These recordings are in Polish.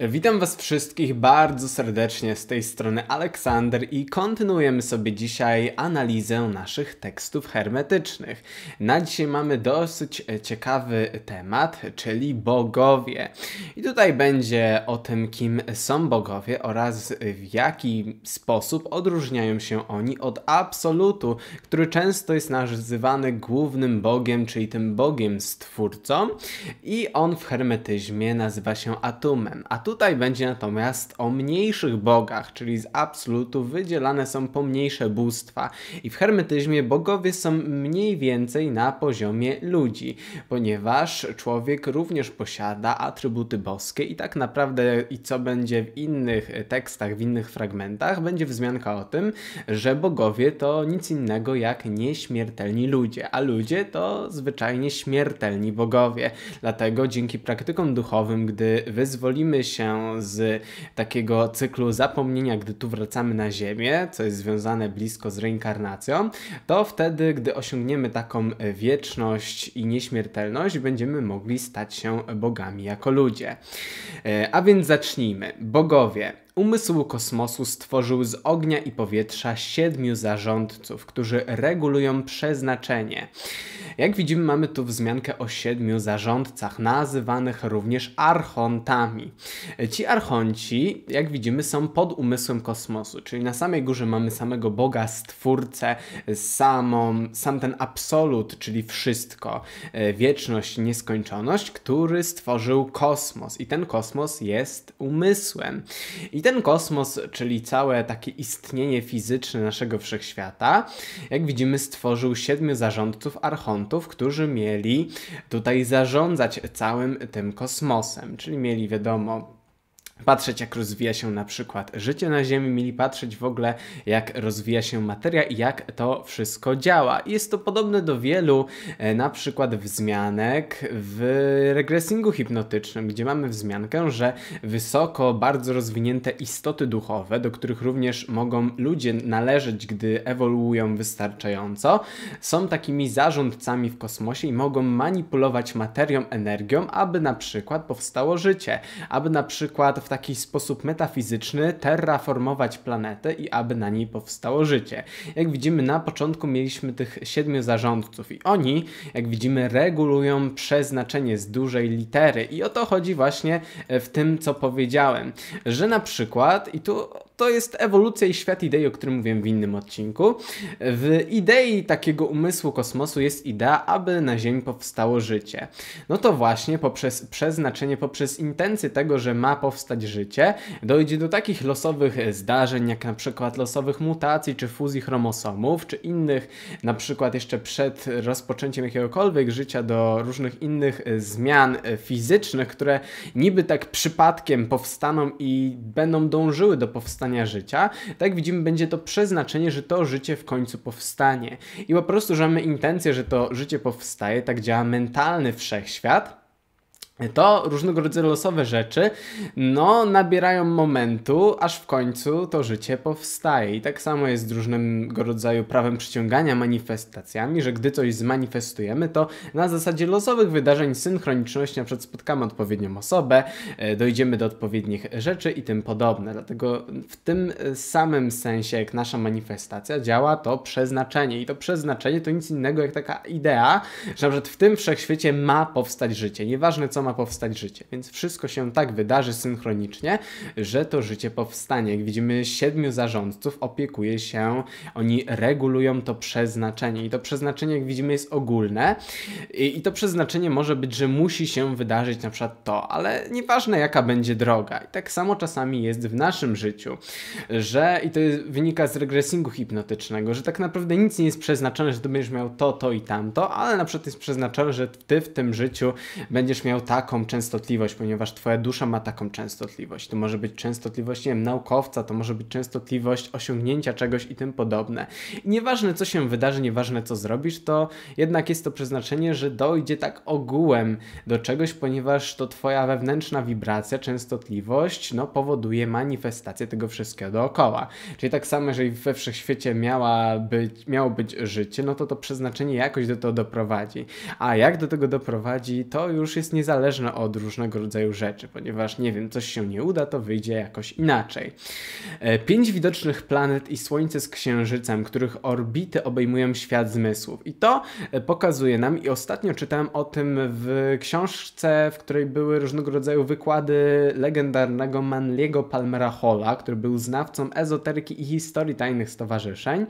Witam Was wszystkich bardzo serdecznie z tej strony Aleksander i kontynuujemy sobie dzisiaj analizę naszych tekstów hermetycznych. Na dzisiaj mamy dosyć e, ciekawy temat, czyli bogowie. I tutaj będzie o tym, kim są bogowie oraz w jaki sposób odróżniają się oni od absolutu, który często jest nazywany głównym bogiem, czyli tym bogiem stwórcą i on w hermetyzmie nazywa się Atumem tutaj będzie natomiast o mniejszych bogach, czyli z absolutu wydzielane są pomniejsze bóstwa. I w hermetyzmie bogowie są mniej więcej na poziomie ludzi, ponieważ człowiek również posiada atrybuty boskie i tak naprawdę i co będzie w innych tekstach, w innych fragmentach, będzie wzmianka o tym, że bogowie to nic innego jak nieśmiertelni ludzie, a ludzie to zwyczajnie śmiertelni bogowie. Dlatego dzięki praktykom duchowym, gdy wyzwolimy się się z takiego cyklu zapomnienia, gdy tu wracamy na Ziemię, co jest związane blisko z reinkarnacją, to wtedy, gdy osiągniemy taką wieczność i nieśmiertelność, będziemy mogli stać się bogami jako ludzie. E, a więc zacznijmy. Bogowie umysł kosmosu stworzył z ognia i powietrza siedmiu zarządców, którzy regulują przeznaczenie. Jak widzimy, mamy tu wzmiankę o siedmiu zarządcach, nazywanych również archontami. Ci archonci, jak widzimy, są pod umysłem kosmosu, czyli na samej górze mamy samego Boga, Stwórcę, samą, sam ten absolut, czyli wszystko, e, wieczność, nieskończoność, który stworzył kosmos i ten kosmos jest umysłem. I ten kosmos, czyli całe takie istnienie fizyczne naszego wszechświata, jak widzimy, stworzył siedmiu zarządców archontów, którzy mieli tutaj zarządzać całym tym kosmosem, czyli mieli wiadomo patrzeć jak rozwija się na przykład życie na Ziemi, mieli patrzeć w ogóle jak rozwija się materia i jak to wszystko działa. Jest to podobne do wielu e, na przykład wzmianek w regresingu hipnotycznym, gdzie mamy wzmiankę, że wysoko, bardzo rozwinięte istoty duchowe, do których również mogą ludzie należeć, gdy ewoluują wystarczająco, są takimi zarządcami w kosmosie i mogą manipulować materią, energią, aby na przykład powstało życie, aby na przykład w taki sposób metafizyczny terraformować planetę i aby na niej powstało życie. Jak widzimy, na początku mieliśmy tych siedmiu zarządców i oni, jak widzimy, regulują przeznaczenie z dużej litery. I o to chodzi właśnie w tym, co powiedziałem, że na przykład, i tu to jest ewolucja i świat idei, o którym mówiłem w innym odcinku. W idei takiego umysłu kosmosu jest idea, aby na Ziemi powstało życie. No to właśnie poprzez przeznaczenie, poprzez intencję tego, że ma powstać życie, dojdzie do takich losowych zdarzeń, jak na przykład losowych mutacji, czy fuzji chromosomów, czy innych, na przykład jeszcze przed rozpoczęciem jakiegokolwiek życia, do różnych innych zmian fizycznych, które niby tak przypadkiem powstaną i będą dążyły do powstania powstania życia, tak widzimy, będzie to przeznaczenie, że to życie w końcu powstanie. I po prostu, że mamy intencję, że to życie powstaje, tak działa mentalny wszechświat, to różnego rodzaju losowe rzeczy, no, nabierają momentu, aż w końcu to życie powstaje. I tak samo jest z różnego rodzaju prawem przyciągania manifestacjami, że gdy coś zmanifestujemy, to na zasadzie losowych wydarzeń, synchroniczności, na przykład spotkamy odpowiednią osobę, e, dojdziemy do odpowiednich rzeczy i tym podobne. Dlatego w tym samym sensie, jak nasza manifestacja, działa to przeznaczenie. I to przeznaczenie to nic innego jak taka idea, że na przykład w tym wszechświecie ma powstać życie. Nieważne, co ma powstać życie. Więc wszystko się tak wydarzy synchronicznie, że to życie powstanie. Jak widzimy, siedmiu zarządców opiekuje się, oni regulują to przeznaczenie. I to przeznaczenie, jak widzimy, jest ogólne. I, i to przeznaczenie może być, że musi się wydarzyć na przykład to, ale nieważne jaka będzie droga. I tak samo czasami jest w naszym życiu, że i to jest, wynika z regresingu hipnotycznego, że tak naprawdę nic nie jest przeznaczone, że ty będziesz miał to, to i tamto, ale na przykład jest przeznaczone, że ty w tym życiu będziesz miał tak taką częstotliwość, ponieważ Twoja dusza ma taką częstotliwość. To może być częstotliwość, nie wiem, naukowca, to może być częstotliwość osiągnięcia czegoś i tym podobne. I nieważne co się wydarzy, nieważne co zrobisz, to jednak jest to przeznaczenie, że dojdzie tak ogółem do czegoś, ponieważ to Twoja wewnętrzna wibracja, częstotliwość, no powoduje manifestację tego wszystkiego dookoła. Czyli tak samo, jeżeli we wszechświecie miała być, miało być życie, no to to przeznaczenie jakoś do tego doprowadzi. A jak do tego doprowadzi, to już jest niezależne zależna od różnego rodzaju rzeczy, ponieważ nie wiem, coś się nie uda, to wyjdzie jakoś inaczej. E, pięć widocznych planet i Słońce z Księżycem, których orbity obejmują świat zmysłów. I to e, pokazuje nam, i ostatnio czytałem o tym w książce, w której były różnego rodzaju wykłady legendarnego Manliego Palmera Hola, który był znawcą ezoteryki i historii tajnych stowarzyszeń.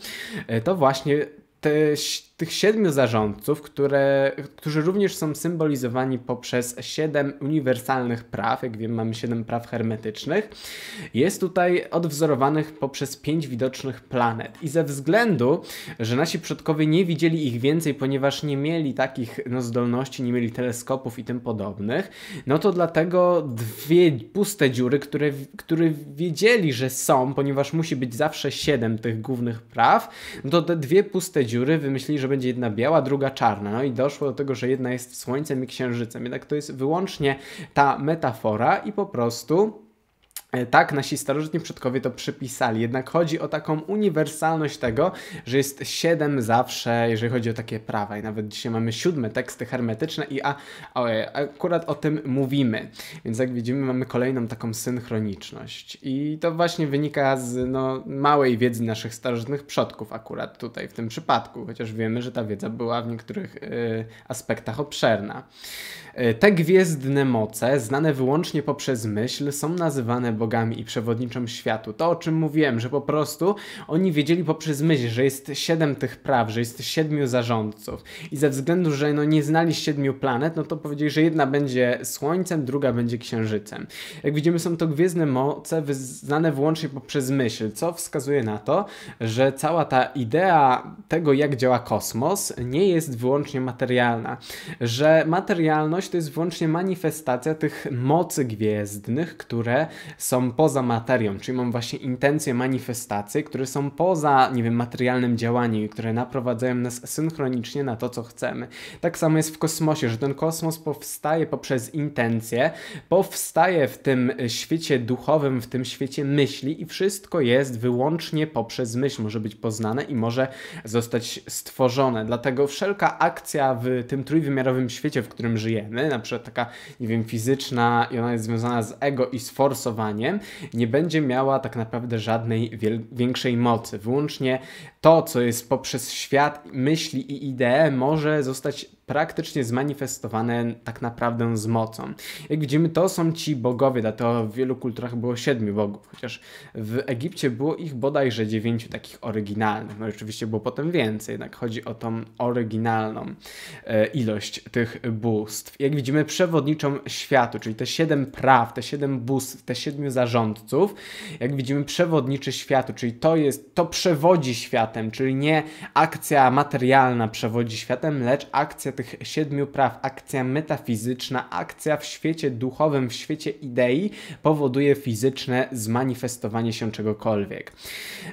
E, to właśnie te tych siedmiu zarządców, które, którzy również są symbolizowani poprzez siedem uniwersalnych praw, jak wiem mamy siedem praw hermetycznych, jest tutaj odwzorowanych poprzez pięć widocznych planet. I ze względu, że nasi przodkowie nie widzieli ich więcej, ponieważ nie mieli takich no, zdolności, nie mieli teleskopów i tym podobnych, no to dlatego dwie puste dziury, które, które wiedzieli, że są, ponieważ musi być zawsze siedem tych głównych praw, no to te dwie puste dziury wymyślili, że będzie jedna biała, druga czarna. No i doszło do tego, że jedna jest Słońcem i Księżycem. Jednak to jest wyłącznie ta metafora i po prostu E, tak, nasi starożytni przodkowie to przypisali, jednak chodzi o taką uniwersalność tego, że jest siedem zawsze, jeżeli chodzi o takie prawa. I nawet dzisiaj mamy siódme teksty hermetyczne i a, a, akurat o tym mówimy. Więc jak widzimy, mamy kolejną taką synchroniczność. I to właśnie wynika z no, małej wiedzy naszych starożytnych przodków akurat tutaj w tym przypadku, chociaż wiemy, że ta wiedza była w niektórych y, aspektach obszerna. Y, te gwiezdne moce, znane wyłącznie poprzez myśl, są nazywane bogami i przewodniczą światu. To, o czym mówiłem, że po prostu oni wiedzieli poprzez myśl, że jest siedem tych praw, że jest siedmiu zarządców i ze względu, że no, nie znali siedmiu planet, no to powiedzieli, że jedna będzie Słońcem, druga będzie Księżycem. Jak widzimy, są to gwiezdne moce znane wyłącznie poprzez myśl, co wskazuje na to, że cała ta idea tego, jak działa kosmos, nie jest wyłącznie materialna. Że materialność to jest wyłącznie manifestacja tych mocy gwiezdnych, które są są poza materią, czyli mam właśnie intencje manifestacji, które są poza, nie wiem, materialnym działaniem, które naprowadzają nas synchronicznie na to, co chcemy. Tak samo jest w kosmosie, że ten kosmos powstaje poprzez intencje, powstaje w tym świecie duchowym, w tym świecie myśli i wszystko jest wyłącznie poprzez myśl, może być poznane i może zostać stworzone. Dlatego wszelka akcja w tym trójwymiarowym świecie, w którym żyjemy, na przykład taka, nie wiem, fizyczna i ona jest związana z ego i sforsowaniem, nie będzie miała tak naprawdę żadnej większej mocy, wyłącznie to, co jest poprzez świat myśli i idee, może zostać praktycznie zmanifestowane tak naprawdę z mocą. Jak widzimy, to są ci bogowie, dlatego w wielu kulturach było siedmiu bogów, chociaż w Egipcie było ich bodajże dziewięciu takich oryginalnych. No oczywiście było potem więcej, jednak chodzi o tą oryginalną e, ilość tych bóstw. Jak widzimy, przewodniczą światu, czyli te siedem praw, te siedem bóstw, te siedmiu zarządców, jak widzimy, przewodniczy światu, czyli to jest, to przewodzi światu, światem, czyli nie akcja materialna przewodzi światem, lecz akcja tych siedmiu praw, akcja metafizyczna, akcja w świecie duchowym, w świecie idei powoduje fizyczne zmanifestowanie się czegokolwiek.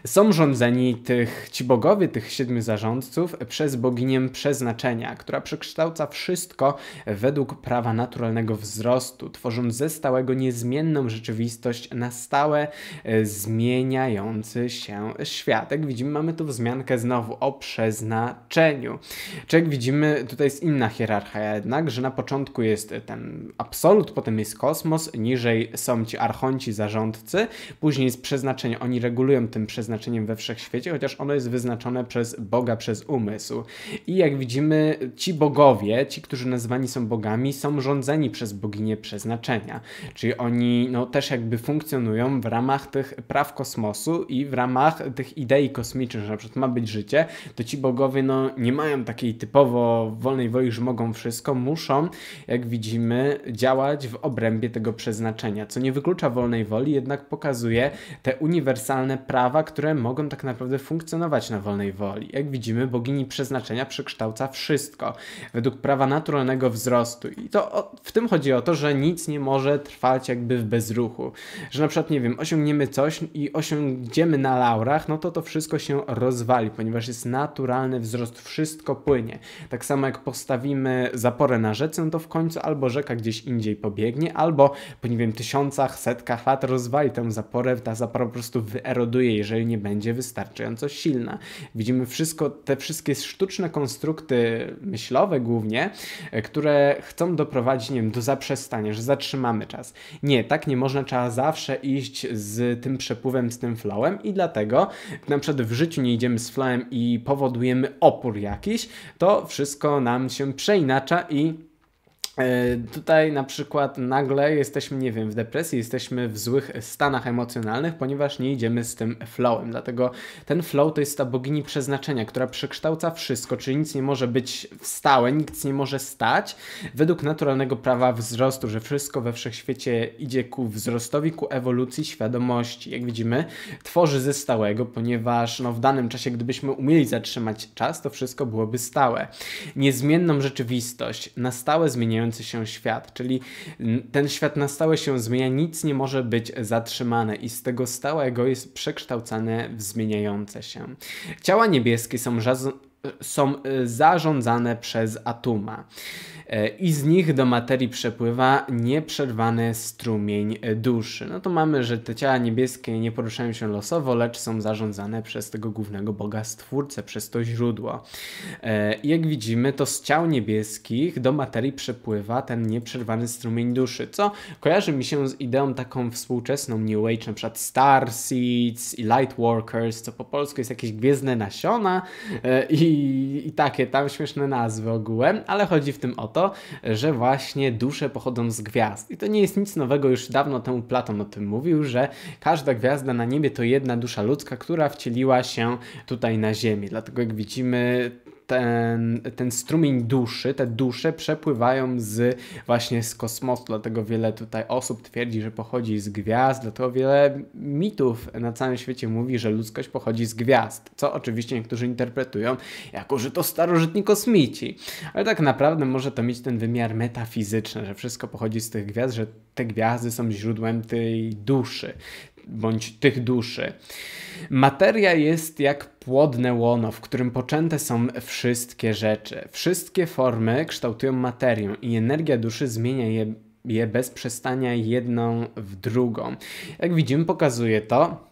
Są rządzeni tych, ci bogowie, tych siedmiu zarządców przez boginię przeznaczenia, która przekształca wszystko według prawa naturalnego wzrostu, tworząc ze stałego niezmienną rzeczywistość na stałe, e, zmieniający się świat. Jak widzimy, mamy tu wzmiankę znowu o przeznaczeniu. Czy jak widzimy, tutaj jest inna hierarchia jednak, że na początku jest ten absolut, potem jest kosmos, niżej są ci archonci, zarządcy, później jest przeznaczenie. Oni regulują tym przeznaczeniem we wszechświecie, chociaż ono jest wyznaczone przez Boga, przez umysł. I jak widzimy, ci bogowie, ci, którzy nazwani są bogami, są rządzeni przez boginię przeznaczenia. Czyli oni no, też jakby funkcjonują w ramach tych praw kosmosu i w ramach tych idei kosmicznych, że przykład ma być życie, to ci bogowie no, nie mają takiej typowo wolnej woli, że mogą wszystko, muszą, jak widzimy, działać w obrębie tego przeznaczenia, co nie wyklucza wolnej woli, jednak pokazuje te uniwersalne prawa, które mogą tak naprawdę funkcjonować na wolnej woli. Jak widzimy, bogini przeznaczenia przekształca wszystko według prawa naturalnego wzrostu. I to o, w tym chodzi o to, że nic nie może trwać jakby w bezruchu. Że na przykład, nie wiem, osiągniemy coś i osiągniemy na laurach, no to to wszystko się rozwali, ponieważ jest naturalny wzrost, wszystko płynie. Tak samo jak postawimy zaporę na rzece, no to w końcu albo rzeka gdzieś indziej pobiegnie, albo po nie wiem, tysiącach, setkach lat rozwali tę zaporę, ta zapora po prostu wyeroduje, jeżeli nie będzie wystarczająco silna. Widzimy wszystko, te wszystkie sztuczne konstrukty myślowe głównie, e, które chcą doprowadzić, nie wiem, do zaprzestania, że zatrzymamy czas. Nie, tak nie można, trzeba zawsze iść z tym przepływem, z tym flowem i dlatego na przykład w życiu nie idziemy z flałem i powodujemy opór jakiś, to wszystko nam się przeinacza i E, tutaj na przykład nagle jesteśmy, nie wiem, w depresji, jesteśmy w złych stanach emocjonalnych, ponieważ nie idziemy z tym flowem. Dlatego ten flow to jest ta bogini przeznaczenia, która przekształca wszystko, czyli nic nie może być stałe, nic nie może stać według naturalnego prawa wzrostu, że wszystko we wszechświecie idzie ku wzrostowi, ku ewolucji świadomości. Jak widzimy, tworzy ze stałego, ponieważ no, w danym czasie, gdybyśmy umieli zatrzymać czas, to wszystko byłoby stałe. Niezmienną rzeczywistość, na stałe zmieniając zmieniający się świat, czyli ten świat na stałe się zmienia, nic nie może być zatrzymane i z tego stałego jest przekształcane w zmieniające się. Ciała niebieskie są, są y, zarządzane przez atoma. E, i z nich do materii przepływa nieprzerwany strumień duszy. No to mamy, że te ciała niebieskie nie poruszają się losowo, lecz są zarządzane przez tego głównego Boga Stwórcę, przez to źródło. E, jak widzimy, to z ciał niebieskich do materii przepływa ten nieprzerwany strumień duszy, co kojarzy mi się z ideą taką współczesną New Age, na przykład Star Seeds i Lightworkers, co po polsku jest jakieś gwiezdne nasiona e, i, i takie tam śmieszne nazwy ogółem, ale chodzi w tym o to, to, że właśnie dusze pochodzą z gwiazd. I to nie jest nic nowego, już dawno temu Platon o tym mówił, że każda gwiazda na niebie to jedna dusza ludzka, która wcieliła się tutaj na Ziemię. Dlatego jak widzimy, ten, ten strumień duszy, te dusze przepływają z właśnie z kosmosu, dlatego wiele tutaj osób twierdzi, że pochodzi z gwiazd, dlatego wiele mitów na całym świecie mówi, że ludzkość pochodzi z gwiazd, co oczywiście niektórzy interpretują jako, że to starożytni kosmici, ale tak naprawdę może to mieć ten wymiar metafizyczny, że wszystko pochodzi z tych gwiazd, że te gwiazdy są źródłem tej duszy, bądź tych duszy. Materia jest jak płodne łono, w którym poczęte są wszystkie rzeczy. Wszystkie formy kształtują materię i energia duszy zmienia je, je bez przestania jedną w drugą. Jak widzimy, pokazuje to,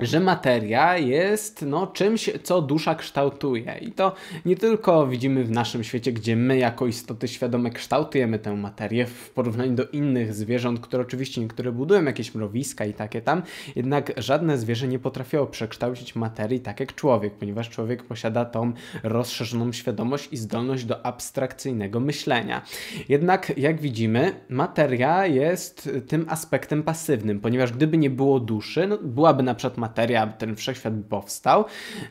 że materia jest no, czymś, co dusza kształtuje. I to nie tylko widzimy w naszym świecie, gdzie my jako istoty świadome kształtujemy tę materię w porównaniu do innych zwierząt, które oczywiście niektóre budują jakieś mrowiska i takie tam, jednak żadne zwierzę nie potrafiło przekształcić materii tak jak człowiek, ponieważ człowiek posiada tą rozszerzoną świadomość i zdolność do abstrakcyjnego myślenia. Jednak jak widzimy, materia jest tym aspektem pasywnym, ponieważ gdyby nie było duszy, no, byłaby na przykład materia, materia, aby ten wszechświat powstał,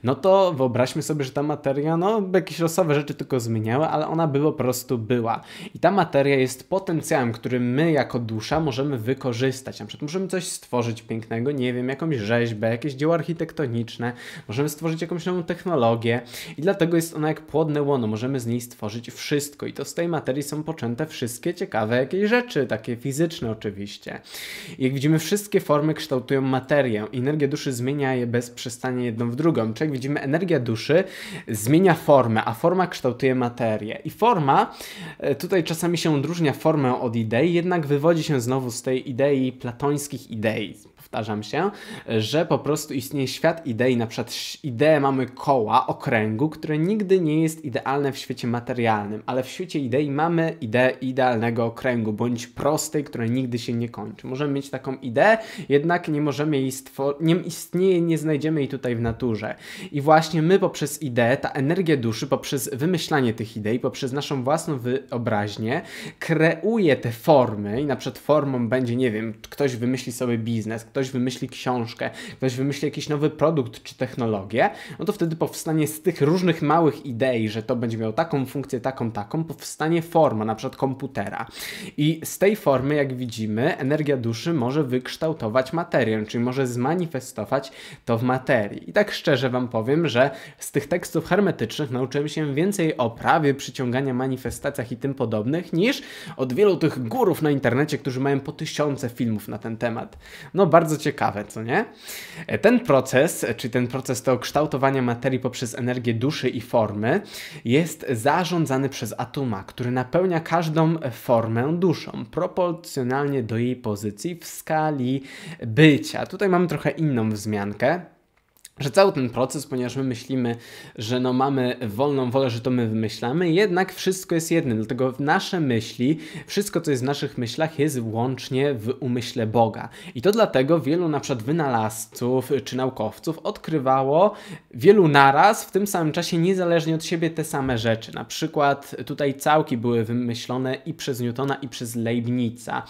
no to wyobraźmy sobie, że ta materia, no jakieś losowe rzeczy tylko zmieniała, ale ona by po prostu była. I ta materia jest potencjałem, który my jako dusza możemy wykorzystać. Na przykład możemy coś stworzyć pięknego, nie wiem, jakąś rzeźbę, jakieś dzieło architektoniczne, możemy stworzyć jakąś nową technologię i dlatego jest ona jak płodne łono, możemy z niej stworzyć wszystko i to z tej materii są poczęte wszystkie ciekawe jakieś rzeczy, takie fizyczne oczywiście. I jak widzimy, wszystkie formy kształtują materię. Energia duszy duszy zmienia je bez przestania jedną w drugą. Czyli jak widzimy, energia duszy zmienia formę, a forma kształtuje materię. I forma, e, tutaj czasami się odróżnia formę od idei, jednak wywodzi się znowu z tej idei platońskich idei powtarzam się, że po prostu istnieje świat idei, na przykład ideę mamy koła, okręgu, które nigdy nie jest idealne w świecie materialnym, ale w świecie idei mamy ideę idealnego okręgu, bądź prostej, która nigdy się nie kończy. Możemy mieć taką ideę, jednak nie możemy jej nie, istnieje, nie znajdziemy jej tutaj w naturze. I właśnie my poprzez ideę, ta energia duszy, poprzez wymyślanie tych idei, poprzez naszą własną wyobraźnię, kreuje te formy i na przykład formą będzie, nie wiem, ktoś wymyśli sobie biznes, ktoś wymyśli książkę, ktoś wymyśli jakiś nowy produkt czy technologię, no to wtedy powstanie z tych różnych małych idei, że to będzie miało taką funkcję, taką, taką, powstanie forma, na przykład komputera. I z tej formy, jak widzimy, energia duszy może wykształtować materię, czyli może zmanifestować wycofać, to w materii. I tak szczerze Wam powiem, że z tych tekstów hermetycznych nauczyłem się więcej o prawie przyciągania, manifestacjach i tym podobnych, niż od wielu tych górów na internecie, którzy mają po tysiące filmów na ten temat. No bardzo ciekawe, co nie? E, ten proces, e, czyli ten proces to kształtowania materii poprzez energię duszy i formy, jest zarządzany przez atoma, który napełnia każdą formę duszą, proporcjonalnie do jej pozycji w skali bycia. Tutaj mamy trochę inną wzmiankę że cały ten proces, ponieważ my myślimy, że no mamy wolną wolę, że to my wymyślamy, jednak wszystko jest jednym, dlatego w nasze myśli, wszystko co jest w naszych myślach jest łącznie w umyśle Boga. I to dlatego wielu na przykład wynalazców czy naukowców odkrywało wielu naraz w tym samym czasie niezależnie od siebie te same rzeczy. Na przykład tutaj całki były wymyślone i przez Newtona i przez Leibnica.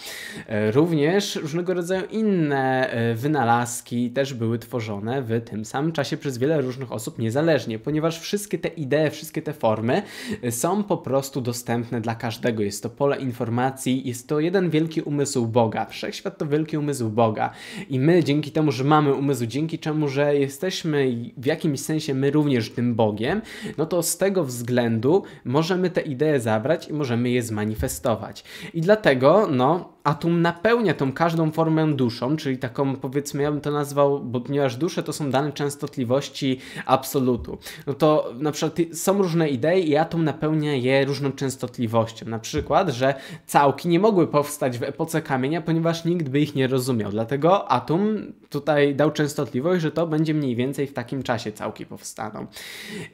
Również różnego rodzaju inne e, wynalazki też były tworzone w tym samym samym czasie przez wiele różnych osób niezależnie, ponieważ wszystkie te idee, wszystkie te formy y, są po prostu dostępne dla każdego. Jest to pole informacji, jest to jeden wielki umysł Boga. Wszechświat to wielki umysł Boga. I my dzięki temu, że mamy umysł, dzięki czemu, że jesteśmy w jakimś sensie my również tym Bogiem, no to z tego względu możemy te idee zabrać i możemy je zmanifestować. I dlatego, no, atom napełnia tą każdą formę duszą, czyli taką powiedzmy, ja bym to nazwał, bo ponieważ dusze to są dane częstotliwości absolutu, no to na przykład są różne idee i atom napełnia je różną częstotliwością. Na przykład, że całki nie mogły powstać w epoce kamienia, ponieważ nikt by ich nie rozumiał. Dlatego atom tutaj dał częstotliwość, że to będzie mniej więcej w takim czasie całki powstaną.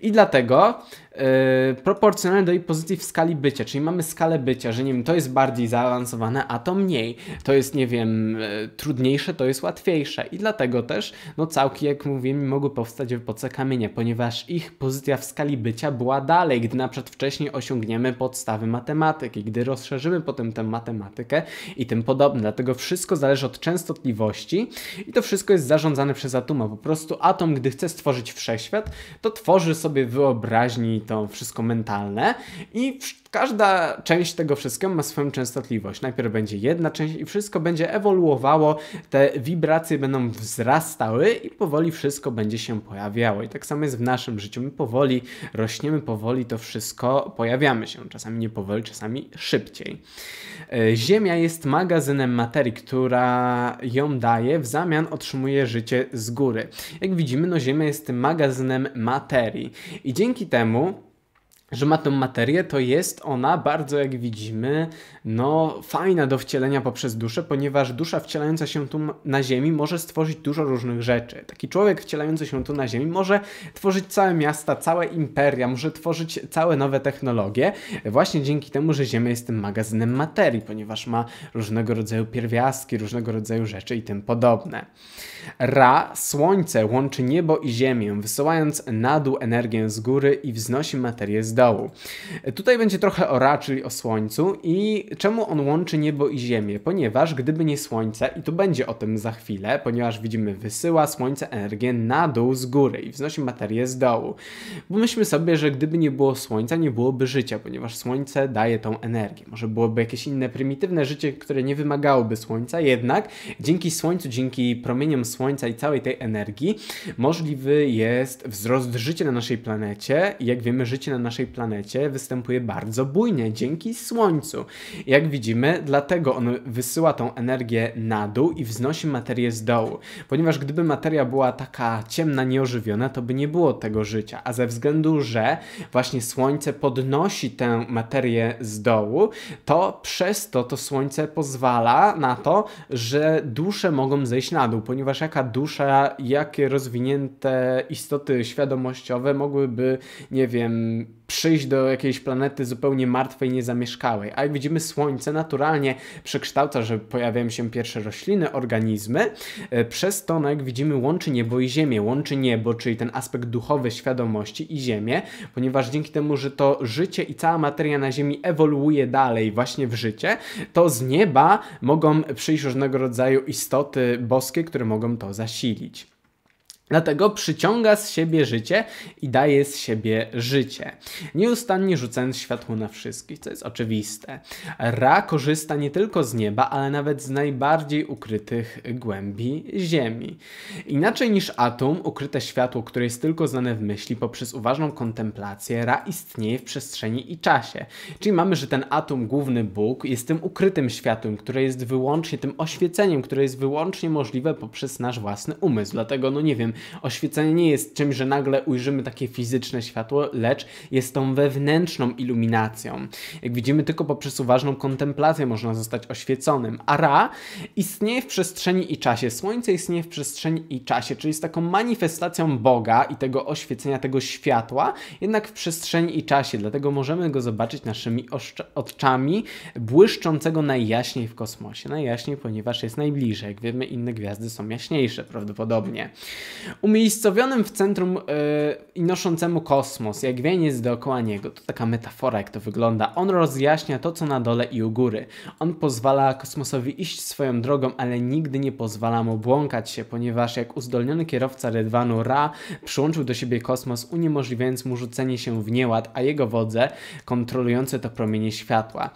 I dlatego yy, e, proporcjonalne do jej pozycji w skali bycia, czyli mamy skalę bycia, że nie wiem, to jest bardziej zaawansowane atom, mniej. To jest, nie wiem, e, trudniejsze, to jest łatwiejsze. I dlatego też, no całki, jak mówiłem, mogły powstać w epoce kamienia, ponieważ ich pozycja w skali bycia była dalej, gdy na przykład wcześniej osiągniemy podstawy matematyki, gdy rozszerzymy potem tę matematykę i tym podobne. Dlatego wszystko zależy od częstotliwości i to wszystko jest zarządzane przez atoma. Po prostu atom, gdy chce stworzyć wszechświat, to tworzy sobie wyobraźni to wszystko mentalne i Każda część tego wszystkiego ma swoją częstotliwość. Najpierw będzie jedna część i wszystko będzie ewoluowało, te wibracje będą wzrastały i powoli wszystko będzie się pojawiało. I tak samo jest w naszym życiu. My powoli rośniemy, powoli to wszystko pojawiamy się. Czasami nie powoli, czasami szybciej. E, Ziemia jest magazynem materii, która ją daje, w zamian otrzymuje życie z góry. Jak widzimy, no Ziemia jest tym magazynem materii. I dzięki temu że ma tę materię, to jest ona bardzo, jak widzimy, no fajna do wcielenia poprzez duszę, ponieważ dusza wcielająca się tu na ziemi może stworzyć dużo różnych rzeczy. Taki człowiek wcielający się tu na ziemi może tworzyć całe miasta, całe imperia, może tworzyć całe nowe technologie, właśnie dzięki temu, że Ziemia jest tym magazynem materii, ponieważ ma różnego rodzaju pierwiastki, różnego rodzaju rzeczy i tym podobne. Ra, słońce, łączy niebo i ziemię, wysyłając na dół energię z góry i wznosi materię z dołu. Tutaj będzie trochę o Ra, czyli o Słońcu i czemu on łączy niebo i ziemię? Ponieważ gdyby nie Słońce, i tu będzie o tym za chwilę, ponieważ widzimy wysyła Słońce energię na dół z góry i wznosi materię z dołu. Pomyślmy sobie, że gdyby nie było Słońca, nie byłoby życia, ponieważ Słońce daje tą energię. Może byłoby jakieś inne prymitywne życie, które nie wymagałoby Słońca, jednak dzięki Słońcu, dzięki promieniom Słońca i całej tej energii możliwy jest wzrost życia na naszej planecie i jak wiemy, życie na naszej planecie występuje bardzo bujnie dzięki Słońcu. Jak widzimy, dlatego on wysyła tą energię na dół i wznosi materię z dołu, ponieważ gdyby materia była taka ciemna, nieożywiona, to by nie było tego życia, a ze względu, że właśnie Słońce podnosi tę materię z dołu, to przez to to Słońce pozwala na to, że dusze mogą zejść na dół, ponieważ jaka dusza, jakie rozwinięte istoty świadomościowe mogłyby, nie wiem, przyjść do jakiejś planety zupełnie martwej, niezamieszkałej. A jak widzimy, Słońce naturalnie przekształca, że pojawiają się pierwsze rośliny, organizmy. E, przez to, no, jak widzimy, łączy niebo i ziemię. Łączy niebo, czyli ten aspekt duchowy świadomości i ziemię, ponieważ dzięki temu, że to życie i cała materia na Ziemi ewoluuje dalej właśnie w życie, to z nieba mogą przyjść różnego rodzaju istoty boskie, które mogą to zasilić. Dlatego przyciąga z siebie życie i daje z siebie życie, nieustannie rzucając światło na wszystkich, co jest oczywiste. Ra korzysta nie tylko z nieba, ale nawet z najbardziej ukrytych głębi Ziemi. Inaczej niż atom, ukryte światło, które jest tylko znane w myśli poprzez uważną kontemplację, Ra istnieje w przestrzeni i czasie. Czyli mamy, że ten atom, główny Bóg, jest tym ukrytym światłem, które jest wyłącznie tym oświeceniem, które jest wyłącznie możliwe poprzez nasz własny umysł. Dlatego, no nie wiem, Oświecenie nie jest czymś, że nagle ujrzymy takie fizyczne światło, lecz jest tą wewnętrzną iluminacją. Jak widzimy, tylko poprzez uważną kontemplację można zostać oświeconym. A Ra istnieje w przestrzeni i czasie. Słońce istnieje w przestrzeni i czasie, czyli jest taką manifestacją Boga i tego oświecenia, tego światła, jednak w przestrzeni i czasie. Dlatego możemy go zobaczyć naszymi oczami błyszczącego najjaśniej w kosmosie. Najjaśniej, ponieważ jest najbliżej. Jak wiemy, inne gwiazdy są jaśniejsze prawdopodobnie umiejscowionym w centrum yy, i noszącemu kosmos, jak wieniec dookoła niego. To taka metafora, jak to wygląda. On rozjaśnia to, co na dole i u góry. On pozwala kosmosowi iść swoją drogą, ale nigdy nie pozwala mu błąkać się, ponieważ jak uzdolniony kierowca Redwanu Ra przyłączył do siebie kosmos, uniemożliwiając mu rzucenie się w nieład, a jego wodze kontrolujące to promienie światła.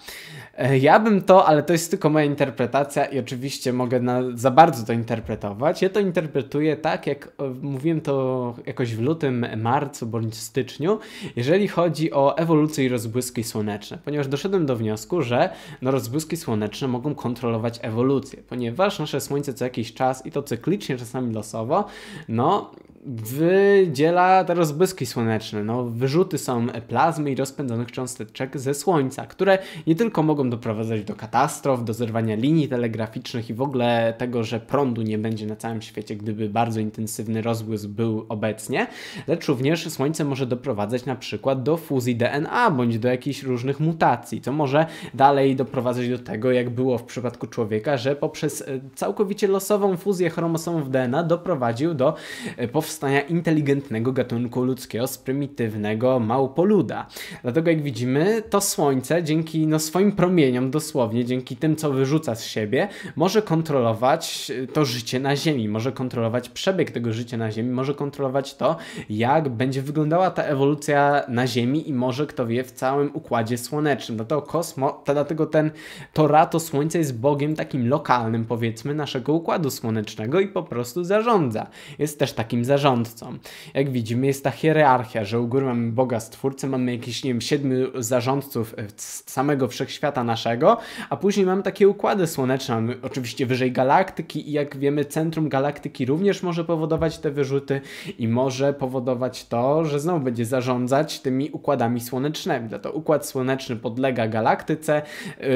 E, ja bym to, ale to jest tylko moja interpretacja i oczywiście mogę na, za bardzo to interpretować. Ja to interpretuję tak, jak e, mówiłem to jakoś w lutym, marcu bądź styczniu, jeżeli chodzi o ewolucję i rozbłyski słoneczne, ponieważ doszedłem do wniosku, że no, rozbłyski słoneczne mogą kontrolować ewolucję, ponieważ nasze Słońce co jakiś czas i to cyklicznie, czasami losowo, no wydziela te rozbłyski słoneczne. No, wyrzuty są plazmy i rozpędzonych cząsteczek ze Słońca, które nie tylko mogą doprowadzać do katastrof, do zerwania linii telegraficznych i w ogóle tego, że prądu nie będzie na całym świecie, gdyby bardzo intensywny rozbłysk był obecnie, lecz również Słońce może doprowadzać na przykład do fuzji DNA bądź do jakichś różnych mutacji, co może dalej doprowadzać do tego, jak było w przypadku człowieka, że poprzez e, całkowicie losową fuzję chromosomów DNA doprowadził do e, powstania powstania inteligentnego gatunku ludzkiego z prymitywnego małpoluda. Dlatego jak widzimy, to Słońce dzięki no, swoim promieniom dosłownie, dzięki tym co wyrzuca z siebie, może kontrolować e, to życie na Ziemi, może kontrolować przebieg tego życia na Ziemi, może kontrolować to, jak będzie wyglądała ta ewolucja na Ziemi i może, kto wie, w całym Układzie Słonecznym. Dlatego, kosmo, to, dlatego ten Torato Słońce jest bogiem takim lokalnym, powiedzmy, naszego Układu Słonecznego i po prostu zarządza. Jest też takim zarządcą zarządcą. Jak widzimy, jest ta hierarchia, że u góry mamy Boga Stwórcę, mamy jakiś, nie wiem, siedmiu zarządców z e, samego wszechświata naszego, a później mamy takie układy słoneczne, mamy oczywiście wyżej galaktyki i jak wiemy, centrum galaktyki również może powodować te wyrzuty i może powodować to, że znowu będzie zarządzać tymi układami słonecznymi. Dlatego układ słoneczny podlega galaktyce, yy,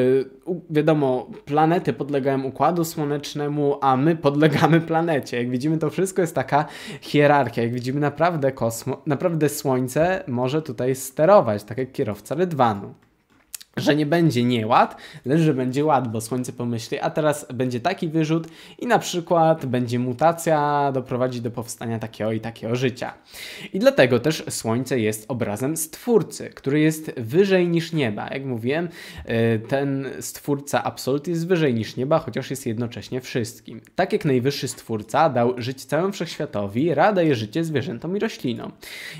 wiadomo, planety podlegają układu słonecznemu, a my podlegamy planecie. Jak widzimy, to wszystko jest taka hierarchia hierarchia. Jak widzimy, naprawdę kosmo, naprawdę słońce może tutaj sterować, tak jak kierowca rydwanu że nie będzie nieład, lecz że będzie ład, bo Słońce pomyśli, a teraz będzie taki wyrzut i na przykład będzie mutacja, doprowadzi do powstania takiego i takiego życia. I dlatego też Słońce jest obrazem Stwórcy, który jest wyżej niż nieba. Jak mówiłem, e, ten Stwórca Absolut jest wyżej niż nieba, chociaż jest jednocześnie wszystkim. Tak jak najwyższy Stwórca dał żyć całemu wszechświatowi, rada je życie zwierzętom i roślinom.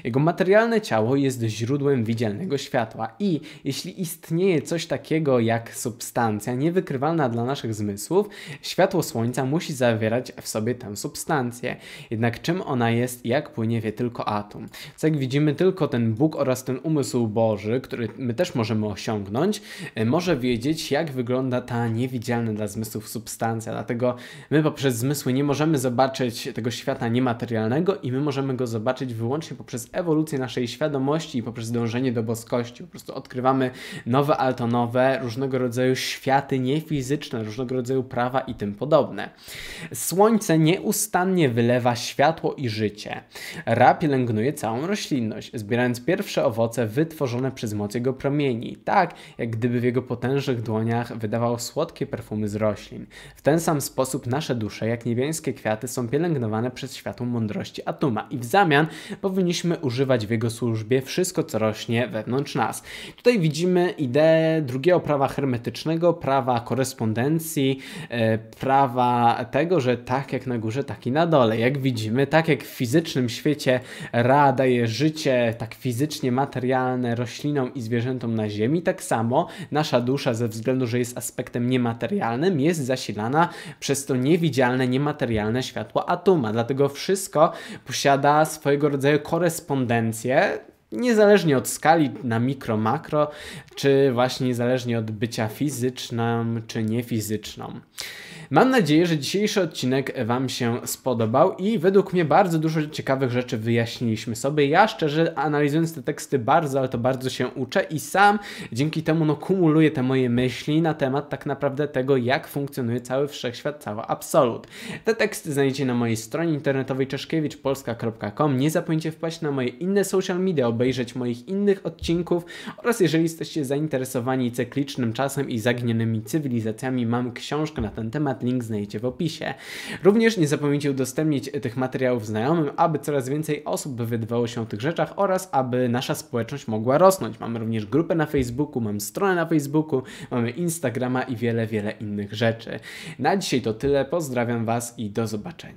Jego materialne ciało jest źródłem widzialnego światła i jeśli istnieje istnieje coś takiego jak substancja niewykrywalna dla naszych zmysłów, światło słońca musi zawierać w sobie tę substancję. Jednak czym ona jest i jak płynie wie tylko atom. Co jak widzimy tylko ten Bóg oraz ten umysł Boży, który my też możemy osiągnąć, y, może wiedzieć jak wygląda ta niewidzialna dla zmysłów substancja. Dlatego my poprzez zmysły nie możemy zobaczyć tego świata niematerialnego i my możemy go zobaczyć wyłącznie poprzez ewolucję naszej świadomości i poprzez dążenie do boskości. Po prostu odkrywamy nowe altonowe, różnego rodzaju światy niefizyczne, różnego rodzaju prawa i tym podobne. Słońce nieustannie wylewa światło i życie. Ra pielęgnuje całą roślinność, zbierając pierwsze owoce wytworzone przez moc jego promieni, tak jak gdyby w jego potężnych dłoniach wydawał słodkie perfumy z roślin. W ten sam sposób nasze dusze, jak niebiańskie kwiaty, są pielęgnowane przez światło mądrości Atuma i w zamian powinniśmy używać w jego służbie wszystko, co rośnie wewnątrz nas. Tutaj widzimy ideę drugiego prawa hermetycznego, prawa korespondencji, e, prawa tego, że tak jak na górze, tak i na dole. Jak widzimy, tak jak w fizycznym świecie Ra daje życie tak fizycznie materialne roślinom i zwierzętom na ziemi, tak samo nasza dusza ze względu, że jest aspektem niematerialnym, jest zasilana przez to niewidzialne, niematerialne światło atoma. Dlatego wszystko posiada swojego rodzaju korespondencję Niezależnie od skali na mikro, makro, czy właśnie niezależnie od bycia fizycznym czy niefizyczną. Mam nadzieję, że dzisiejszy odcinek Wam się spodobał i według mnie bardzo dużo ciekawych rzeczy wyjaśniliśmy sobie. Ja szczerze analizując te teksty bardzo, ale to bardzo się uczę i sam dzięki temu no, kumuluję te moje myśli na temat tak naprawdę tego, jak funkcjonuje cały wszechświat, cały absolut. Te teksty znajdziecie na mojej stronie internetowej czeszkiewiczpolska.com. Nie zapomnijcie wpaść na moje inne social media, obejrzeć moich innych odcinków oraz jeżeli jesteście zainteresowani cyklicznym czasem i zaginionymi cywilizacjami, mam książkę na ten temat link znajdziecie w opisie. Również nie zapomnijcie udostępnić tych materiałów znajomym, aby coraz więcej osób wydawało się o tych rzeczach oraz aby nasza społeczność mogła rosnąć. Mamy również grupę na Facebooku, mam stronę na Facebooku, mamy Instagrama i wiele, wiele innych rzeczy. Na dzisiaj to tyle, pozdrawiam Was i do zobaczenia.